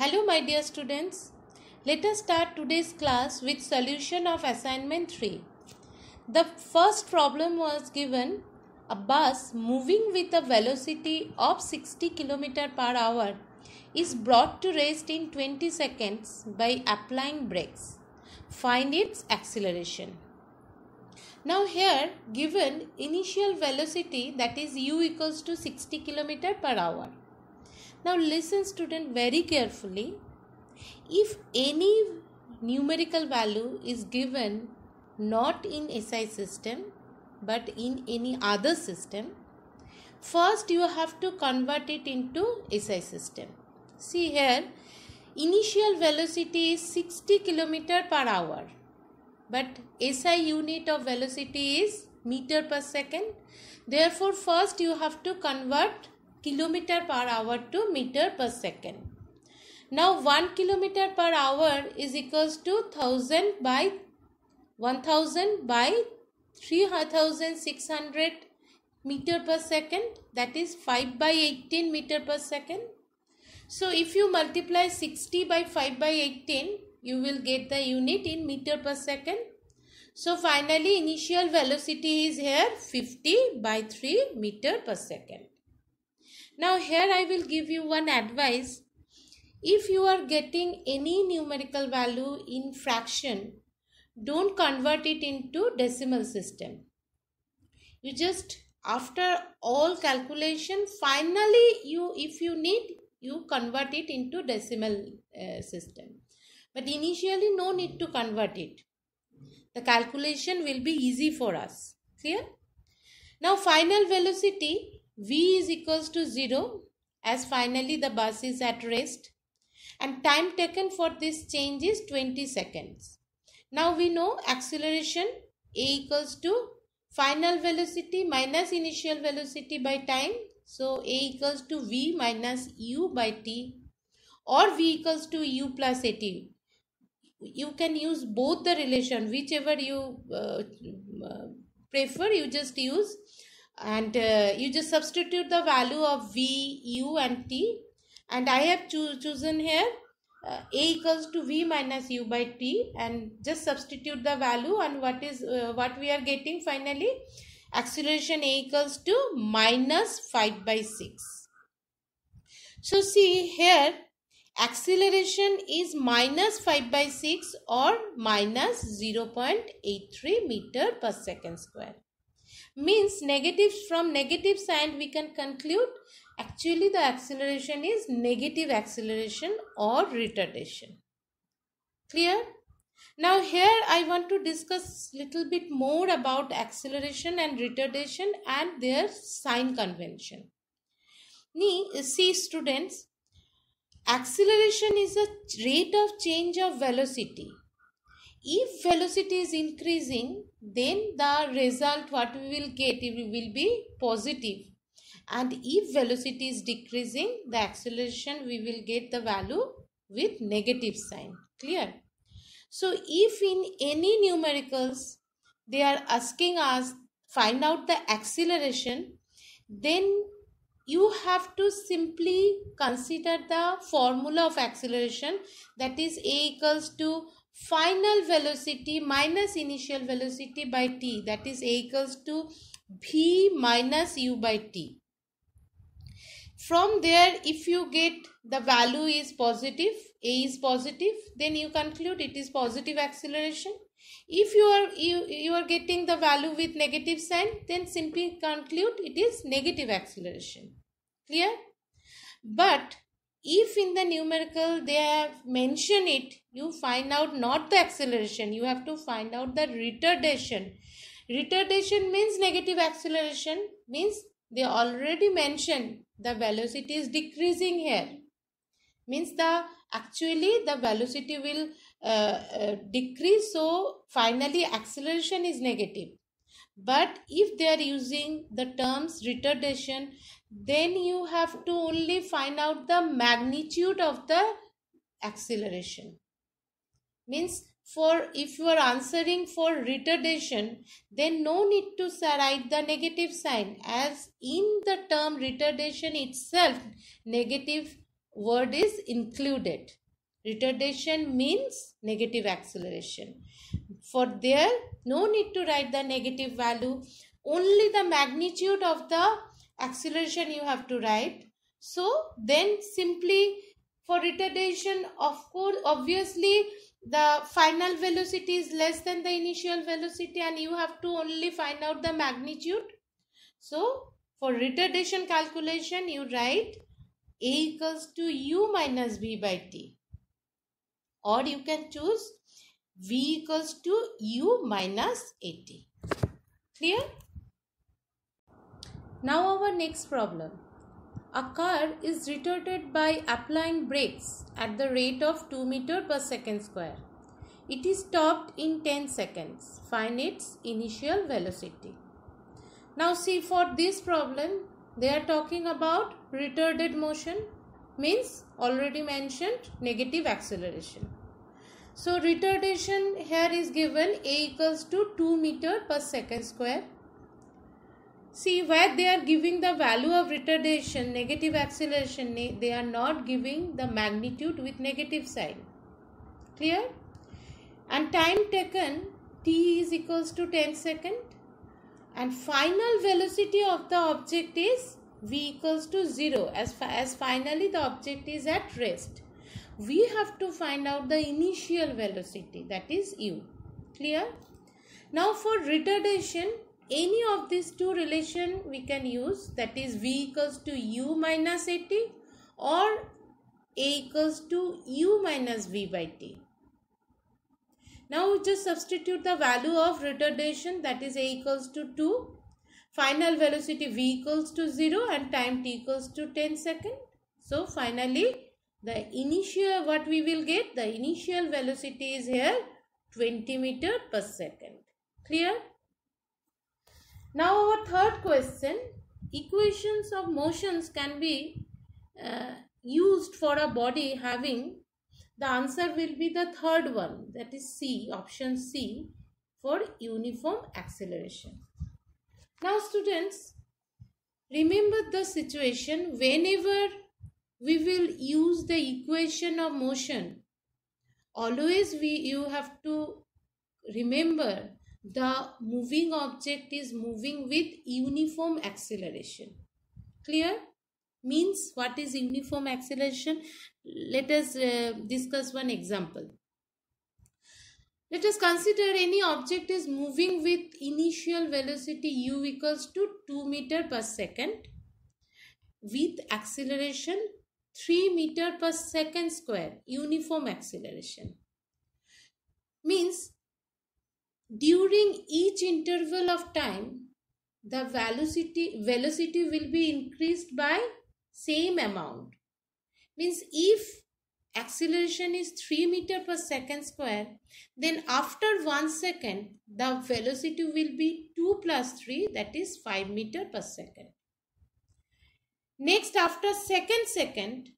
Hello my dear students. Let us start today's class with solution of assignment 3. The first problem was given a bus moving with a velocity of 60 km per hour is brought to rest in 20 seconds by applying brakes. Find its acceleration. Now here given initial velocity that is u equals to 60 km per hour now, listen, student, very carefully. If any numerical value is given not in SI system but in any other system, first you have to convert it into SI system. See here, initial velocity is 60 km per hour, but SI unit of velocity is meter per second. Therefore, first you have to convert kilometer per hour to meter per second. Now 1 kilometer per hour is equals to 1000 by 1000 by 3600 meter per second that is 5 by 18 meter per second. So if you multiply 60 by 5 by 18 you will get the unit in meter per second. So finally initial velocity is here 50 by 3 meter per second. Now here I will give you one advice. If you are getting any numerical value in fraction, don't convert it into decimal system. You just after all calculation finally you if you need you convert it into decimal uh, system. But initially no need to convert it. The calculation will be easy for us. Clear? Now final velocity v is equals to 0 as finally the bus is at rest and time taken for this change is 20 seconds. Now we know acceleration a equals to final velocity minus initial velocity by time. So a equals to v minus u by t or v equals to u plus at You can use both the relation whichever you uh, uh prefer you just use and uh, you just substitute the value of v u and t and i have cho chosen here uh, a equals to v minus u by t and just substitute the value and what is uh, what we are getting finally acceleration a equals to minus 5 by 6 so see here acceleration is minus 5 by 6 or minus 0 0.83 meter per second square means negatives from negative sign we can conclude actually the acceleration is negative acceleration or retardation clear now here i want to discuss little bit more about acceleration and retardation and their sign convention see students acceleration is a rate of change of velocity if velocity is increasing then the result what we will get it will be positive and if velocity is decreasing the acceleration we will get the value with negative sign clear so if in any numericals they are asking us find out the acceleration then you have to simply consider the formula of acceleration that is a equals to final velocity minus initial velocity by t that is a equals to v minus u by t. From there if you get the value is positive, a is positive then you conclude it is positive acceleration. If you are you, you are getting the value with negative sign then simply conclude it is negative acceleration. Clear? But if in the numerical they have mentioned it you find out not the acceleration you have to find out the retardation retardation means negative acceleration means they already mentioned the velocity is decreasing here means the actually the velocity will uh, uh, decrease so finally acceleration is negative but if they are using the terms retardation then you have to only find out the magnitude of the acceleration means for if you are answering for retardation then no need to write the negative sign as in the term retardation itself negative word is included retardation means negative acceleration for there no need to write the negative value only the magnitude of the acceleration you have to write. So then simply for retardation of course obviously the final velocity is less than the initial velocity and you have to only find out the magnitude. So for retardation calculation you write A equals to U minus V by T or you can choose V equals to U minus AT. Clear? Now our next problem. A car is retarded by applying brakes at the rate of 2 meter per second square. It is stopped in 10 seconds. Find its initial velocity. Now see for this problem they are talking about retarded motion means already mentioned negative acceleration. So retardation here is given a equals to 2 meter per second square See where they are giving the value of retardation, negative acceleration, they are not giving the magnitude with negative sign. Clear? And time taken t is equals to 10 second and final velocity of the object is v equals to 0 as, as finally the object is at rest. We have to find out the initial velocity that is u. Clear? Now for retardation any of these two relation we can use that is v equals to u minus a t or a equals to u minus v by t. Now we just substitute the value of retardation that is a equals to 2, final velocity v equals to 0 and time t equals to 10 second. So finally the initial what we will get the initial velocity is here 20 meter per second. Clear? Now our third question, equations of motions can be uh, used for a body having, the answer will be the third one that is C, option C for uniform acceleration. Now students, remember the situation whenever we will use the equation of motion always we you have to remember the moving object is moving with uniform acceleration clear means what is uniform acceleration let us uh, discuss one example let us consider any object is moving with initial velocity u equals to 2 meter per second with acceleration 3 meter per second square uniform acceleration means during each interval of time, the velocity, velocity will be increased by same amount. Means if acceleration is 3 meter per second square, then after 1 second, the velocity will be 2 plus 3 that is 5 meter per second. Next after second second,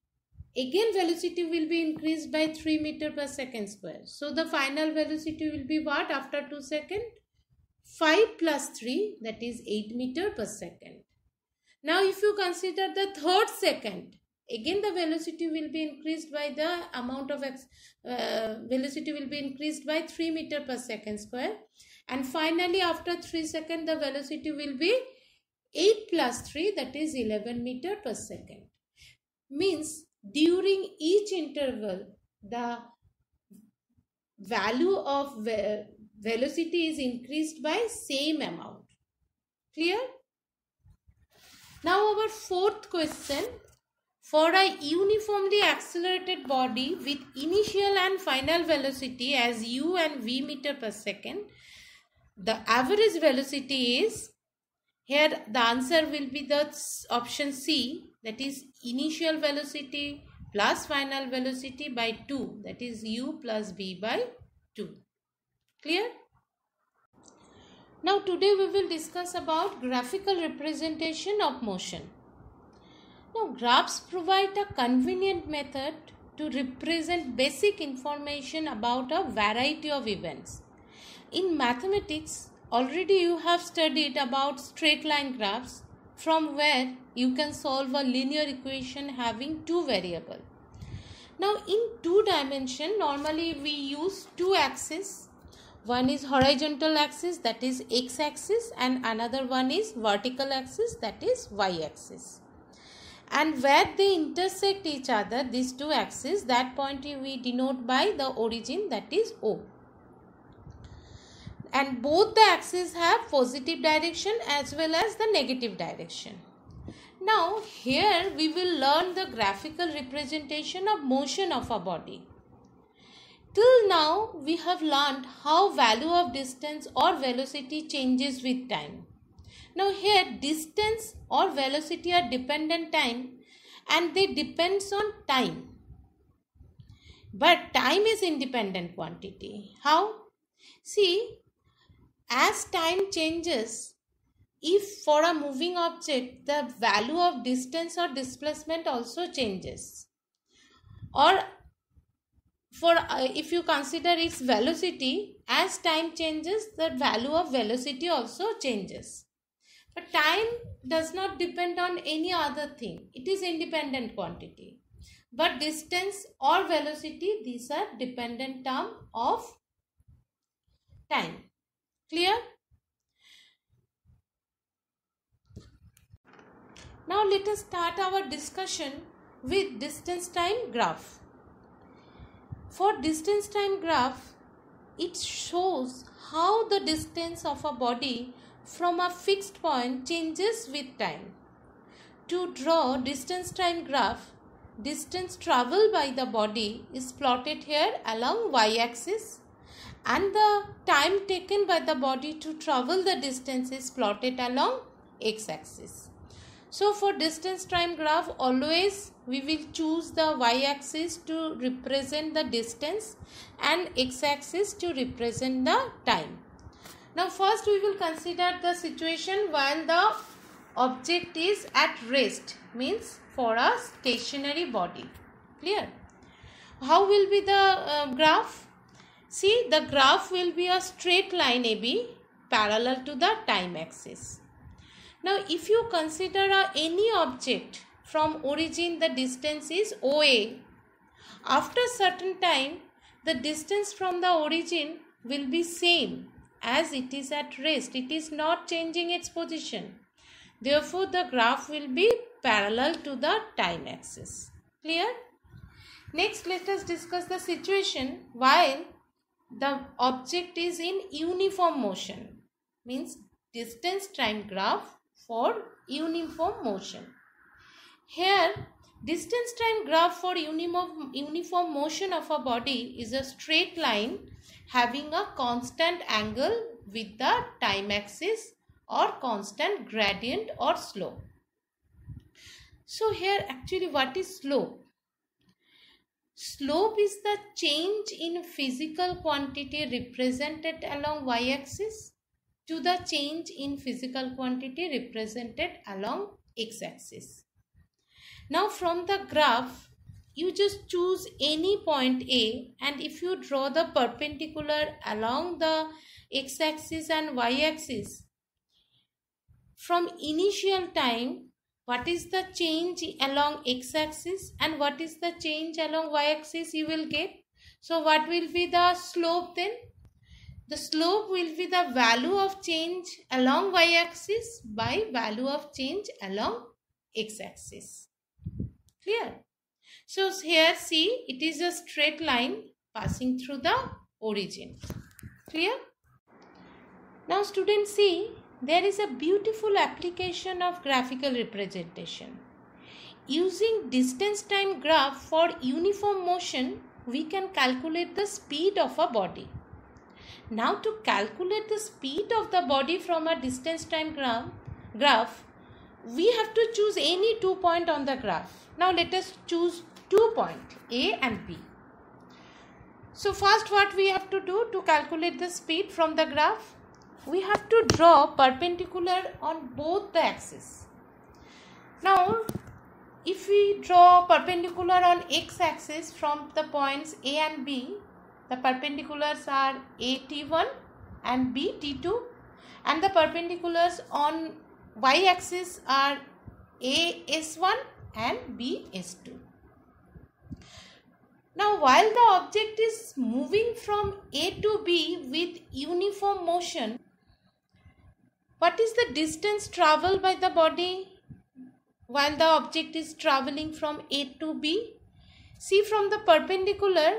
again velocity will be increased by 3 meter per second square so the final velocity will be what after 2 second 5 plus 3 that is 8 meter per second now if you consider the third second again the velocity will be increased by the amount of x uh, velocity will be increased by 3 meter per second square and finally after 3 second the velocity will be 8 plus 3 that is 11 meter per second means during each interval, the value of velocity is increased by same amount. Clear? Now our fourth question. For a uniformly accelerated body with initial and final velocity as u and v meter per second, the average velocity is, here the answer will be the option C, that is initial velocity plus final velocity by 2 that is u plus v by 2. Clear? Now today we will discuss about graphical representation of motion. Now graphs provide a convenient method to represent basic information about a variety of events. In mathematics, already you have studied about straight line graphs from where you can solve a linear equation having two variable now in two dimension normally we use two axes one is horizontal axis that is x axis and another one is vertical axis that is y axis and where they intersect each other these two axes that point we denote by the origin that is o and both the axes have positive direction as well as the negative direction now here we will learn the graphical representation of motion of a body. Till now we have learned how value of distance or velocity changes with time. Now here distance or velocity are dependent time and they depends on time. But time is independent quantity. How? See, as time changes, if for a moving object the value of distance or displacement also changes or for uh, if you consider its velocity as time changes the value of velocity also changes but time does not depend on any other thing it is independent quantity but distance or velocity these are dependent term of time clear Now let us start our discussion with distance time graph. For distance time graph, it shows how the distance of a body from a fixed point changes with time. To draw distance time graph, distance traveled by the body is plotted here along y-axis and the time taken by the body to travel the distance is plotted along x-axis. So for distance time graph always we will choose the y-axis to represent the distance and x-axis to represent the time. Now first we will consider the situation when the object is at rest means for a stationary body. Clear? How will be the uh, graph? See the graph will be a straight line AB parallel to the time axis. Now if you consider any object from origin the distance is OA. After certain time the distance from the origin will be same as it is at rest. It is not changing its position. Therefore the graph will be parallel to the time axis. Clear? Next let us discuss the situation while the object is in uniform motion means distance time graph for uniform motion. Here distance time graph for uniform motion of a body is a straight line having a constant angle with the time axis or constant gradient or slope. So here actually what is slope? Slope is the change in physical quantity represented along y-axis to the change in physical quantity represented along x-axis. Now from the graph, you just choose any point A and if you draw the perpendicular along the x-axis and y-axis, from initial time, what is the change along x-axis and what is the change along y-axis you will get. So what will be the slope then? The slope will be the value of change along y-axis by value of change along x-axis. Clear? So here see it is a straight line passing through the origin. Clear? Now students see there is a beautiful application of graphical representation. Using distance time graph for uniform motion, we can calculate the speed of a body. Now to calculate the speed of the body from a distance time graph, we have to choose any two point on the graph. Now let us choose two point A and B. So first what we have to do to calculate the speed from the graph? We have to draw perpendicular on both the axes. Now if we draw perpendicular on x axis from the points A and B, the perpendiculars are AT1 and BT2 and the perpendiculars on y-axis are AS1 and BS2. Now while the object is moving from A to B with uniform motion, what is the distance traveled by the body while the object is traveling from A to B? See from the perpendicular,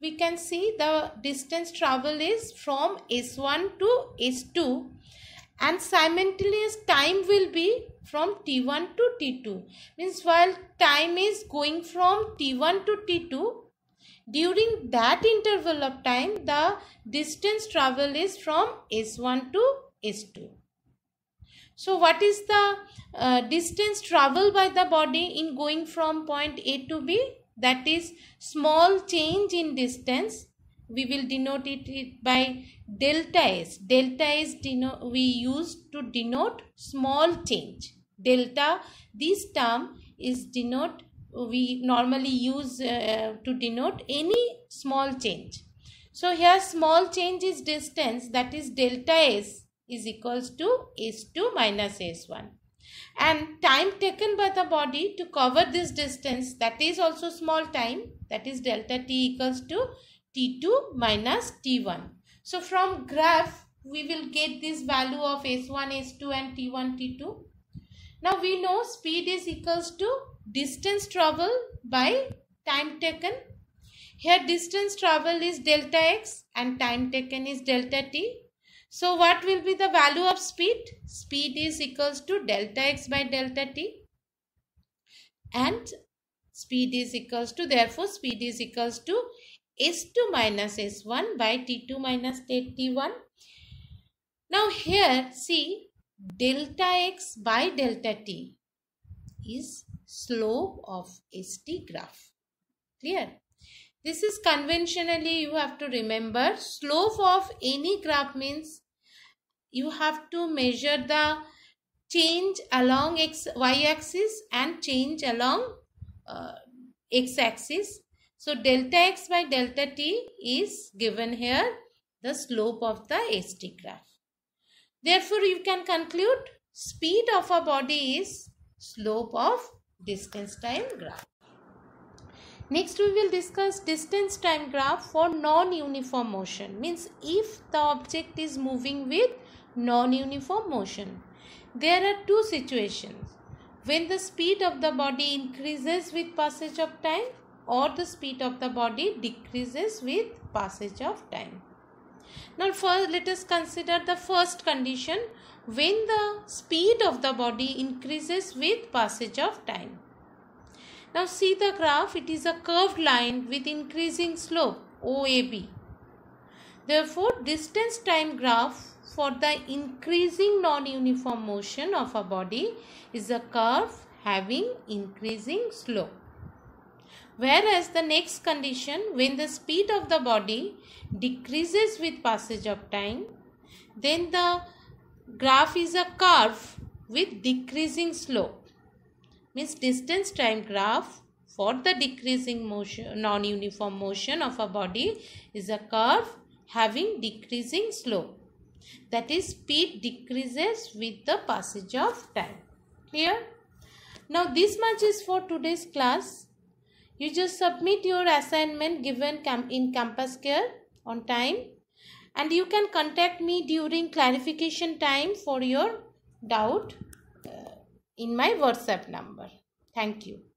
we can see the distance travel is from S1 to S2 and simultaneous time will be from T1 to T2 means while time is going from T1 to T2 during that interval of time the distance travel is from S1 to S2. So what is the uh, distance travel by the body in going from point A to B? that is small change in distance we will denote it by delta s delta s we use to denote small change delta this term is denote we normally use uh, to denote any small change so here small change is distance that is delta s is equals to s2 minus s1 and time taken by the body to cover this distance that is also small time that is delta t equals to t2 minus t1. So from graph we will get this value of s1, s2 and t1, t2. Now we know speed is equals to distance travel by time taken. Here distance travel is delta x and time taken is delta t. So what will be the value of speed? Speed is equals to delta x by delta t. And speed is equals to, therefore speed is equals to s2 minus s1 by t2 minus t1. Now here see delta x by delta t is slope of st graph. Clear? This is conventionally you have to remember. Slope of any graph means you have to measure the change along x y axis and change along uh, x axis. So delta x by delta t is given here the slope of the ST graph. Therefore you can conclude speed of a body is slope of distance time graph. Next we will discuss distance time graph for non-uniform motion means if the object is moving with non-uniform motion. There are two situations when the speed of the body increases with passage of time or the speed of the body decreases with passage of time. Now first let us consider the first condition when the speed of the body increases with passage of time. Now see the graph, it is a curved line with increasing slope OAB. Therefore, distance time graph for the increasing non-uniform motion of a body is a curve having increasing slope. Whereas the next condition, when the speed of the body decreases with passage of time, then the graph is a curve with decreasing slope means distance time graph for the decreasing motion non-uniform motion of a body is a curve having decreasing slope that is speed decreases with the passage of time clear now this much is for today's class you just submit your assignment given in campus care on time and you can contact me during clarification time for your doubt in my WhatsApp number. Thank you.